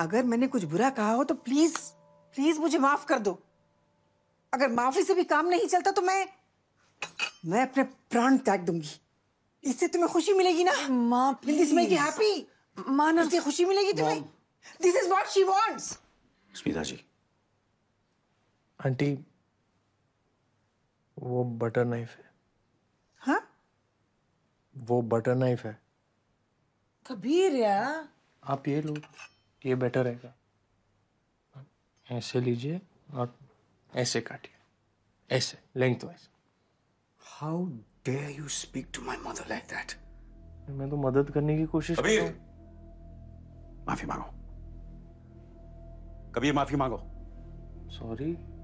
अगर मैंने कुछ बुरा कहा हो तो प्लीज प्लीज मुझे माफ कर दो अगर माफी से भी काम नहीं चलता तो मैं मैं अपने प्राण त्याग दूंगी इससे तुम्हें खुशी मिलेगी ना माँ दिस मेक हैप्पी माँ उससे खुशी मिलेगी तुम्हें this is what she want Smita ji aunty वो बटर नाइफ है हा? वो बटर नाइफ है कबीर या आप ये लो ये बेटर रहेगा हाँ, ऐसे लीजिए और ऐसे काटिए ऐसे length wise how dare you speak to my mother like that मैं तो मदद करने की कोशिश कभी माफी मांगो कभी माफी मांगो सॉरी